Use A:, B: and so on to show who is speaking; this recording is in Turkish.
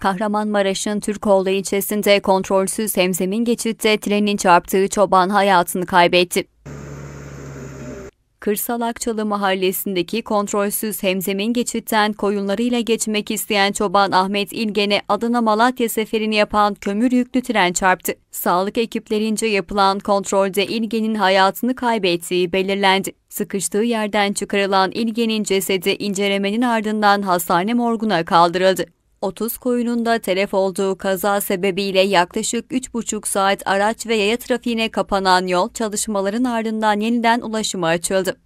A: Kahramanmaraş'ın Türkoğlu ilçesinde kontrolsüz hemzemin geçitte trenin çarptığı çoban hayatını kaybetti. Kırsal Akçalı mahallesindeki kontrolsüz hemzemin geçitten koyunlarıyla geçmek isteyen çoban Ahmet İlgen'e adına Malatya seferini yapan kömür yüklü tren çarptı. Sağlık ekiplerince yapılan kontrolde İlgen'in hayatını kaybettiği belirlendi. Sıkıştığı yerden çıkarılan İlgen'in cesedi incelemenin ardından hastane morguna kaldırıldı. 30 koyunun da telef olduğu kaza sebebiyle yaklaşık 3,5 saat araç ve yaya trafiğine kapanan yol çalışmaların ardından yeniden ulaşıma açıldı.